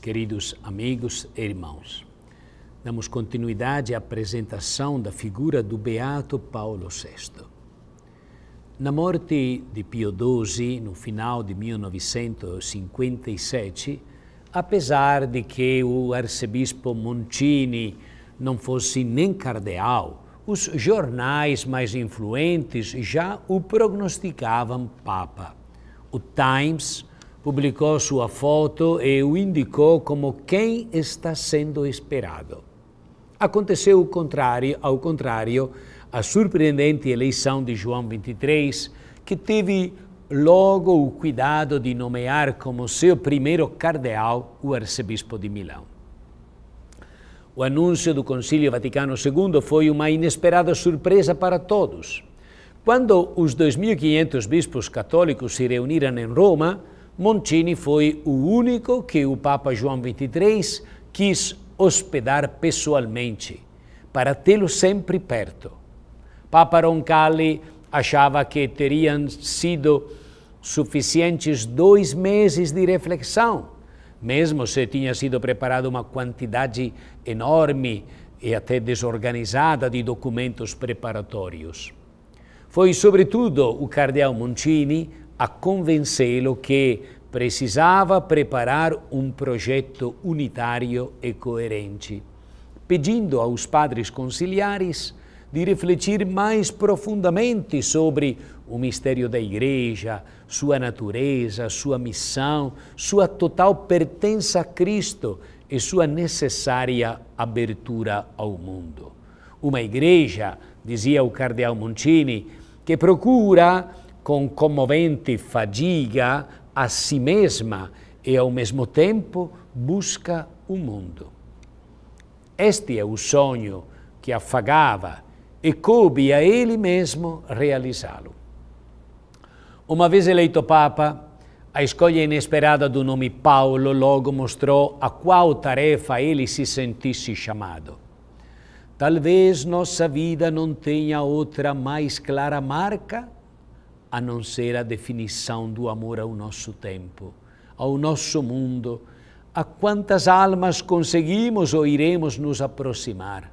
Queridos amigos e irmãos, damos continuidade à apresentação da figura do Beato Paulo VI. Na morte de Pio XII, no final de 1957, apesar de que o arcebispo Montini não fosse nem cardeal, os jornais mais influentes já o prognosticavam Papa. O Times publicou sua foto e o indicou como quem está sendo esperado. Aconteceu o contrário, ao contrário, a surpreendente eleição de João 23, que teve logo o cuidado de nomear como seu primeiro cardeal o arcebispo de Milão. O anúncio do Concílio Vaticano II foi uma inesperada surpresa para todos. Quando os 2.500 bispos católicos se reuniram em Roma, Montini foi o único que o Papa João XXIII quis hospedar pessoalmente, para tê-lo sempre perto. Papa Roncalli achava que teriam sido suficientes dois meses de reflexão, mesmo se tinha sido preparada uma quantidade enorme e até desorganizada de documentos preparatórios. Foi, sobretudo, o cardeal Moncini a convencê-lo que precisava preparar um projeto unitário e coerente, pedindo aos padres conciliares de refletir mais profundamente sobre o mistério da Igreja, sua natureza, sua missão, sua total pertença a Cristo e sua necessária abertura ao mundo. Uma Igreja, dizia o Cardeal Moncini, que procura com comovente fadiga a si mesma e, ao mesmo tempo, busca o mundo. Este é o sonho que afagava e coube a ele mesmo realizá-lo. Uma vez eleito Papa, a escolha inesperada do nome Paulo logo mostrou a qual tarefa ele se sentisse chamado. Talvez nossa vida não tenha outra mais clara marca a não ser a definição do amor ao nosso tempo, ao nosso mundo, a quantas almas conseguimos ou iremos nos aproximar,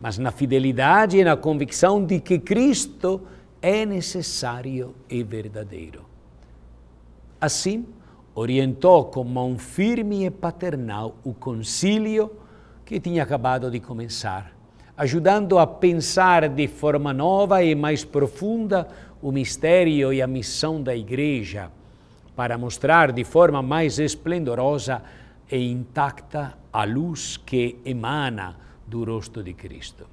mas na fidelidade e na convicção de que Cristo é necessário e verdadeiro. Assim, orientou com mão firme e paternal o concílio que tinha acabado de começar ajudando a pensar de forma nova e mais profunda o mistério e a missão da Igreja, para mostrar de forma mais esplendorosa e intacta a luz que emana do rosto de Cristo.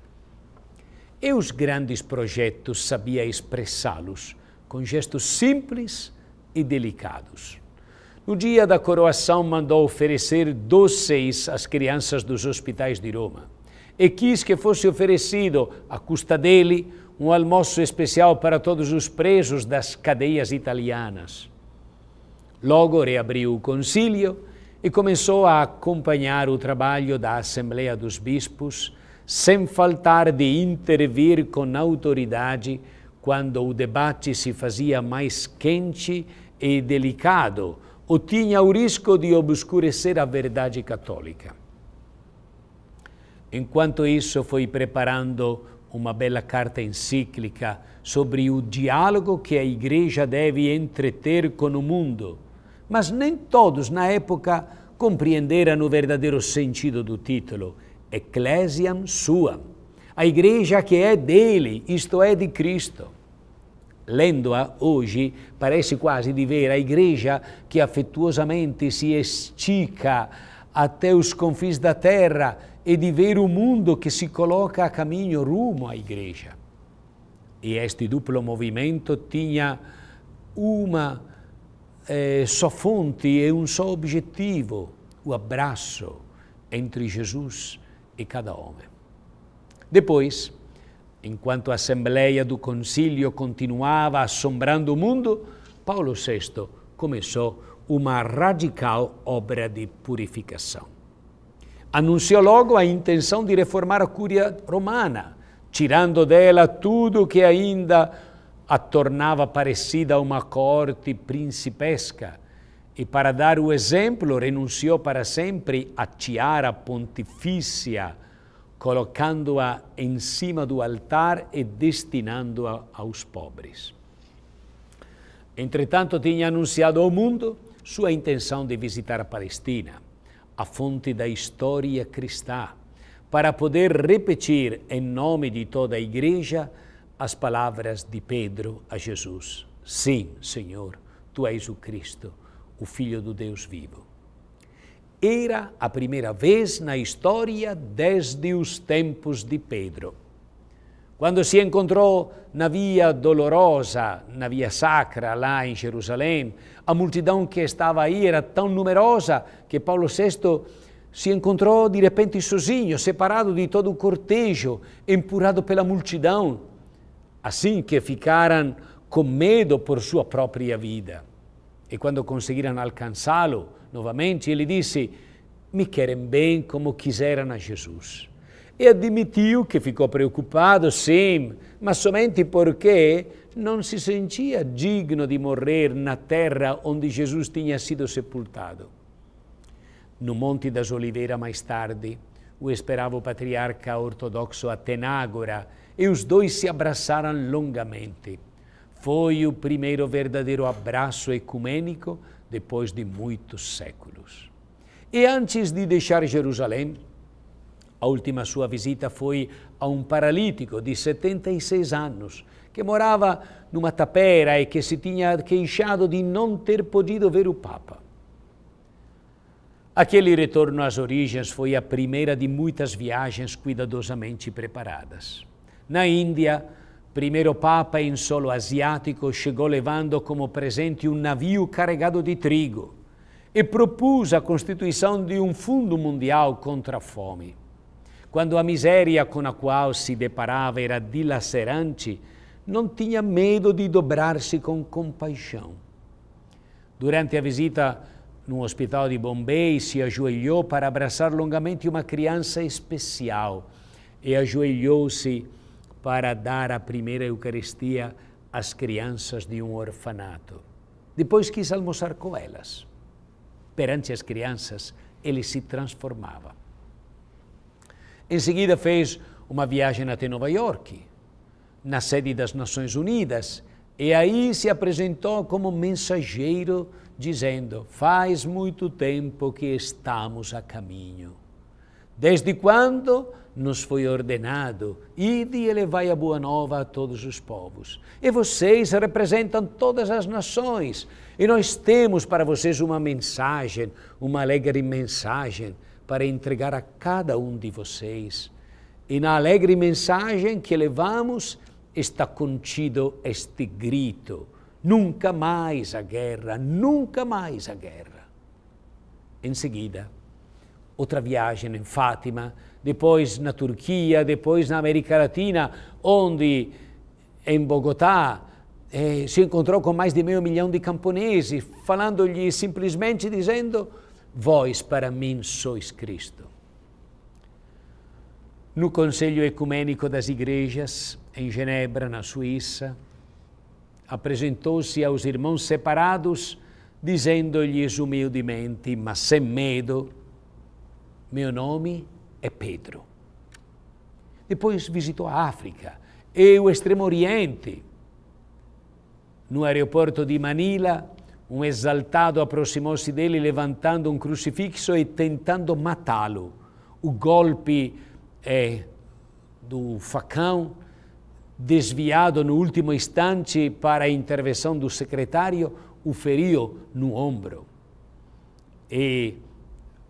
E os grandes projetos sabia expressá-los com gestos simples e delicados. No dia da coroação, mandou oferecer doces às crianças dos hospitais de Roma e quis que fosse oferecido, à custa dele, um almoço especial para todos os presos das cadeias italianas. Logo reabriu o concílio e começou a acompanhar o trabalho da Assembleia dos Bispos, sem faltar de intervir com autoridade quando o debate se fazia mais quente e delicado ou tinha o risco de obscurecer a verdade católica. Enquanto isso, foi fui preparando uma bela carta encíclica sobre o diálogo que a igreja deve entreter com o mundo. Mas nem todos, na época, compreenderam o verdadeiro sentido do título, Ecclesiam Suam, a igreja que é dele, isto é, de Cristo. Lendo-a hoje, parece quase de ver a igreja que afetuosamente se estica até os confins da terra, e de ver o mundo que se coloca a caminho rumo à igreja. E este duplo movimento tinha uma eh, só fonte e um só objetivo, o abraço entre Jesus e cada homem. Depois, enquanto a Assembleia do Concílio continuava assombrando o mundo, Paulo VI começou uma radical obra de purificação. Anunciou logo a intenção de reformar a Cúria Romana, tirando dela tudo que ainda a tornava parecida a uma corte principesca. E para dar o exemplo, renunciou para sempre à tiara pontifícia, colocando-a em cima do altar e destinando-a aos pobres. Entretanto, tinha anunciado ao mundo sua intenção de visitar a Palestina a fonte da história cristã, para poder repetir em nome de toda a igreja as palavras de Pedro a Jesus: Sim, Senhor, tu és o Cristo, o Filho do Deus vivo. Era a primeira vez na história desde os tempos de Pedro. Quando si incontrò na via dolorosa, na via sacra lá em Jerusalém, a multidão que estava aí era tão numerosa que Paulo VI se encontrou de repente sozinho, separado de todo o cortejo, empurrado pela multidão, assim que ficaram com medo por sua própria vida. E quando conseguiram alcançá-lo novamente, ele disse: Me querem bem como quiseram a Jesus e admitiu que ficou preocupado, sim, mas somente porque não se sentia digno de morrer na terra onde Jesus tinha sido sepultado. No Monte das Oliveiras, mais tarde, o esperava o patriarca ortodoxo Atenágora e os dois se abraçaram longamente. Foi o primeiro verdadeiro abraço ecumênico depois de muitos séculos. E antes de deixar Jerusalém, a última sua visita foi a um paralítico de 76 anos que morava numa tapera e que se tinha queixado de não ter podido ver o Papa. Aquele retorno às origens foi a primeira de muitas viagens cuidadosamente preparadas. Na Índia, primeiro Papa em solo asiático chegou levando como presente um navio carregado de trigo e propôs a constituição de um fundo mundial contra a fome. Quando a miséria com a qual se deparava era dilacerante, não tinha medo de dobrar-se com compaixão. Durante a visita num hospital de Bombay, se ajoelhou para abraçar longamente uma criança especial e ajoelhou-se para dar a primeira Eucaristia às crianças de um orfanato. Depois quis almoçar com elas. Perante as crianças, ele se transformava. Em seguida, fez uma viagem até Nova York, na sede das Nações Unidas, e aí se apresentou como mensageiro, dizendo: Faz muito tempo que estamos a caminho. Desde quando nos foi ordenado, ide e levai a boa nova a todos os povos. E vocês representam todas as nações. E nós temos para vocês uma mensagem, uma alegre mensagem, para entregar a cada um de vocês. E na alegre mensagem que levamos está contido este grito: nunca mais a guerra, nunca mais a guerra. Em seguida, outra viagem em Fátima, depois na Turquia, depois na América Latina, onde em Bogotá eh, se encontrou com mais de meio milhão de camponeses, falando-lhe simplesmente dizendo Vós para mim sois Cristo. No Conselho Ecumênico das Igrejas, em Genebra, na Suíça, apresentou-se aos irmãos separados, dizendo-lhes humildemente, mas sem medo: Meu nome é Pedro. Depois visitou a África e o Extremo Oriente. No aeroporto de Manila, um exaltado aproximou-se dele, levantando um crucifixo e tentando matá-lo. O golpe é, do facão, desviado no último instante para a intervenção do secretário, o feriu no ombro. E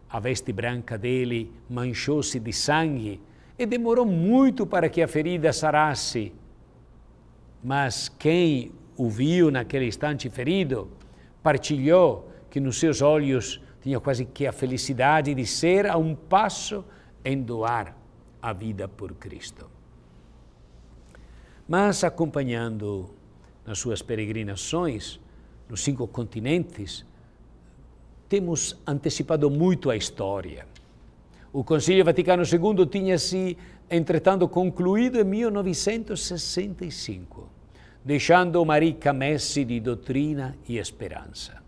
a veste branca dele manchou-se de sangue e demorou muito para que a ferida sarasse. Mas quem o viu naquele instante ferido, partilhou que nos seus olhos tinha quase que a felicidade de ser a um passo em doar a vida por Cristo. Mas acompanhando nas suas peregrinações nos cinco continentes, temos antecipado muito a história. O Concílio Vaticano II tinha se, entretanto, concluído em 1965 deixando Marica messi di doutrina e esperança.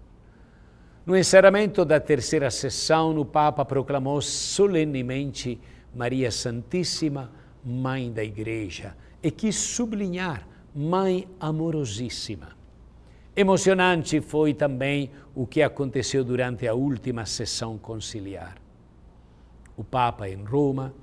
No encerramento da terceira sessão, o Papa proclamou solenemente Maria Santíssima, Mãe da Igreja, e quis sublinhar Mãe Amorosíssima. Emocionante foi também o que aconteceu durante a última sessão conciliar. O Papa em Roma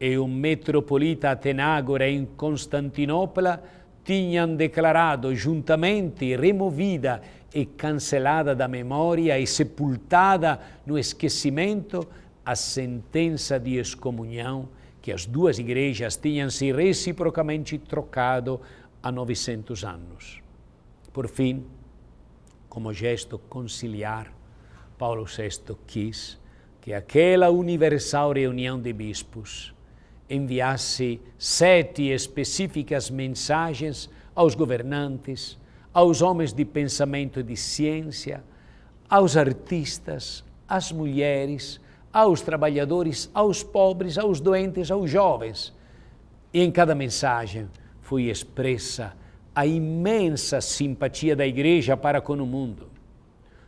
e o metropolita Atenágora em Constantinopla tinham declarado juntamente removida e cancelada da memória e sepultada no esquecimento a sentença de excomunhão que as duas igrejas tinham se reciprocamente trocado há 900 anos. Por fim, como gesto conciliar, Paulo VI quis que aquela universal reunião de bispos enviasse sete específicas mensagens aos governantes, aos homens de pensamento e de ciência, aos artistas, às mulheres, aos trabalhadores, aos pobres, aos doentes, aos jovens. E em cada mensagem foi expressa a imensa simpatia da Igreja para com o mundo.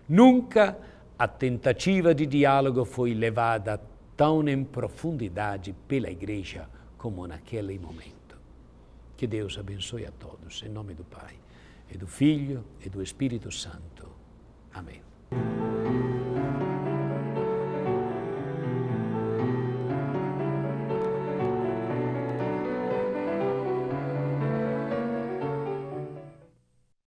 Nunca a tentativa de diálogo foi levada tão em profundidade pela igreja como naquele momento. Que Deus abençoe a todos, em nome do Pai, e do Filho e do Espírito Santo. Amém.